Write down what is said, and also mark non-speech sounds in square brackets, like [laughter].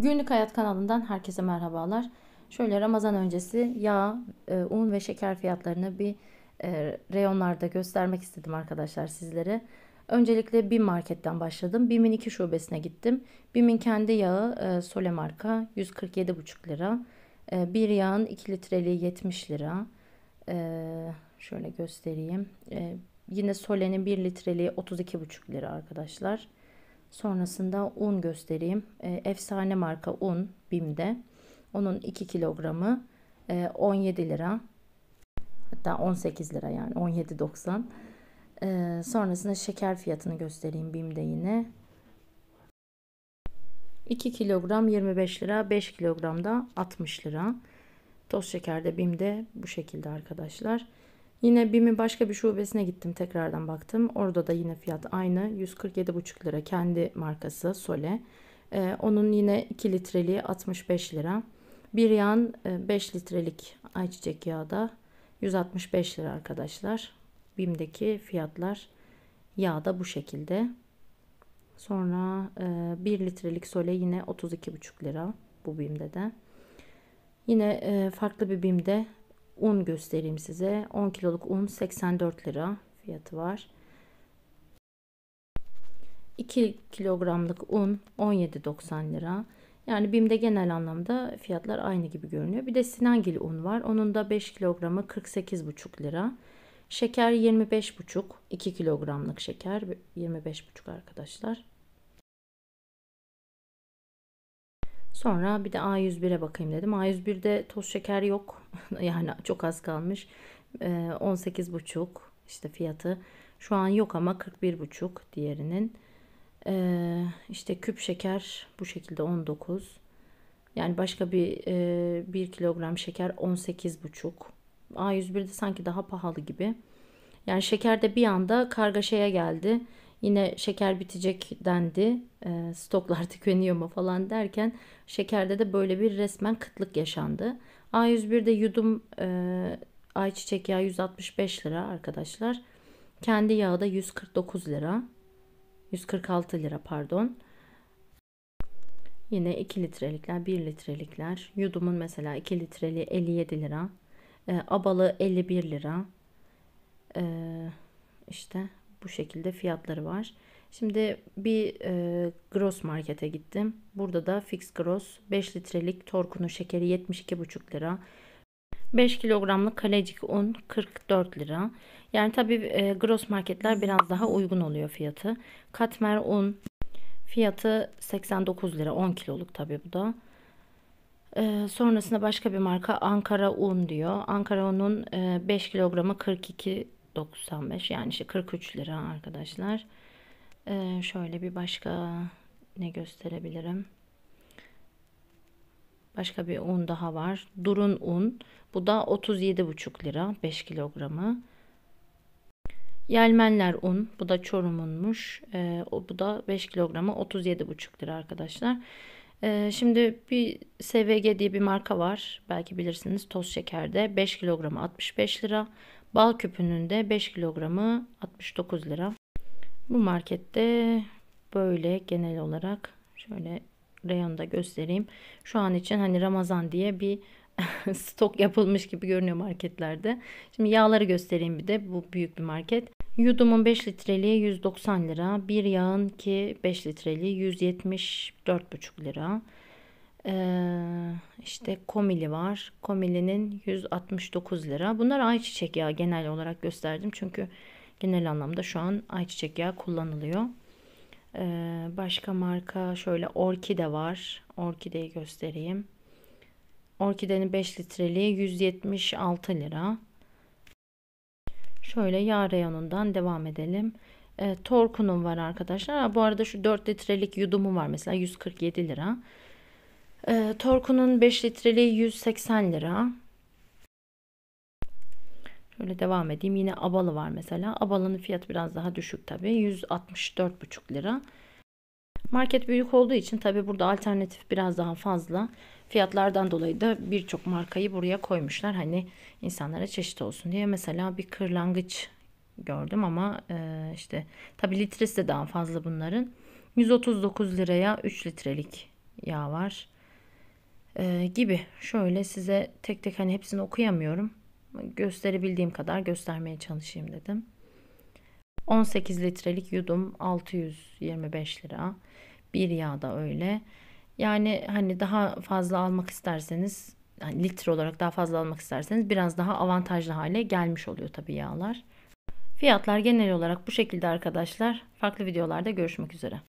Günlük Hayat kanalından herkese merhabalar. Şöyle Ramazan öncesi yağ, e, un ve şeker fiyatlarını bir e, reyonlarda göstermek istedim arkadaşlar sizlere. Öncelikle BİM marketten başladım. BİM'in iki şubesine gittim. BİM'in kendi yağı e, Sole marka 147,5 lira. Bir yağın 2 litreliği 70 lira. Şöyle göstereyim. Yine Sole'nin 1 litreliği 32,5 lira arkadaşlar. Sonrasında un göstereyim. E, efsane marka un BİM'de. Onun 2 kilogramı e, 17 lira. Hatta 18 lira yani 17.90. E, ee, sonrasında şeker fiyatını göstereyim BİM'de yine. 2 kilogram 25 lira, 5 da 60 lira. Toz şekerde BİM'de bu şekilde arkadaşlar. Yine BİM'i başka bir şubesine gittim tekrardan baktım. Orada da yine fiyat aynı 147,5 lira kendi markası Sole. Ee, onun yine 2 litreliği 65 lira. Bir yan 5 e, litrelik ayçiçek yağı da 165 lira arkadaşlar. BİM'deki fiyatlar yağ da bu şekilde. Sonra e, 1 litrelik sole yine 32,5 lira bu BİM'de de. Yine e, farklı bir BİM'de un göstereyim size. 10 kiloluk un 84 lira fiyatı var. 2 kilogramlık un 17.90 lira. Yani BİM'de genel anlamda fiyatlar aynı gibi görünüyor. Bir de Sinangil un var. Onun da 5 kilogramı 48,5 lira. Şeker 25,5. 2 kilogramlık şeker 25,5 arkadaşlar. Sonra bir de A101'e bakayım dedim. A101'de toz şeker yok. [laughs] yani çok az kalmış. E, ee, 18,5 işte fiyatı. Şu an yok ama 41,5 diğerinin. E, işte küp şeker bu şekilde 19. Yani başka bir e, 1 kilogram şeker 18,5. A101'de sanki daha pahalı gibi. Yani şeker de bir anda kargaşaya geldi. Yine şeker bitecek dendi. E, stoklar [laughs] tükeniyor mu falan derken şekerde de böyle bir resmen kıtlık yaşandı. A101'de yudum e, ayçiçek yağı 165 lira arkadaşlar. Kendi yağı da 149 lira. 146 lira pardon. Yine 2 litrelikler, 1 litrelikler. Yudumun mesela 2 litreli 57 lira. E, abalı 51 lira. E, işte bu şekilde fiyatları var. Şimdi bir e, gross markete gittim. Burada da fix gross 5 litrelik torkunu şekeri 72,5 lira. 5 kilogramlık kalecik un 44 lira. Yani tabi e, gross marketler biraz daha uygun oluyor fiyatı. Katmer un fiyatı 89 lira 10 kiloluk tabi bu da. E, sonrasında başka bir marka Ankara un diyor. Ankara unun e, 5 kilogramı 42 95 yani işte 43 lira arkadaşlar. Ee, şöyle bir başka ne gösterebilirim? Başka bir un daha var. Durun un. Bu da 37,5 lira 5 kilogramı. Yelmenler un. Bu da Çorum'unmuş. Ee, bu da 5 kilogramı 37,5 lira arkadaşlar. Ee, şimdi bir SVG diye bir marka var. Belki bilirsiniz toz şekerde 5 kilogramı 65 lira. Bal küpünün de 5 kilogramı 69 lira. Bu markette böyle genel olarak şöyle reyonda göstereyim. Şu an için hani Ramazan diye bir [laughs] stok yapılmış gibi görünüyor marketlerde. Şimdi yağları göstereyim bir de. Bu büyük bir market. Yudum'un 5 litreliği 190 lira. Bir yağın ki 5 litreliği 174,5 lira. Ee, işte komili var. Komilinin 169 lira. Bunlar ayçiçek yağı genel olarak gösterdim. Çünkü genel anlamda şu an ayçiçek yağı kullanılıyor. Ee, başka marka şöyle orkide var. Orkideyi göstereyim. Orkidenin 5 litreliği 176 lira. Şöyle yağ reyonundan devam edelim. E, Torku'nun var arkadaşlar. bu arada şu 4 litrelik yudumu var mesela 147 lira. E, Torku'nun 5 litreliği 180 lira. Şöyle devam edeyim. Yine Abalı var mesela. Abalı'nın fiyatı biraz daha düşük tabii. 164,5 lira. Market büyük olduğu için tabi burada alternatif biraz daha fazla. Fiyatlardan dolayı da birçok markayı buraya koymuşlar. Hani insanlara çeşit olsun diye. Mesela bir kırlangıç gördüm ama e, işte tabi litresi de daha fazla bunların. 139 liraya 3 litrelik yağ var. E, gibi. Şöyle size tek tek hani hepsini okuyamıyorum. Gösterebildiğim kadar göstermeye çalışayım dedim. 18 litrelik yudum 625 lira. Bir yağ da öyle. Yani hani daha fazla almak isterseniz yani litre olarak daha fazla almak isterseniz biraz daha avantajlı hale gelmiş oluyor tabii yağlar. Fiyatlar genel olarak bu şekilde arkadaşlar. Farklı videolarda görüşmek üzere.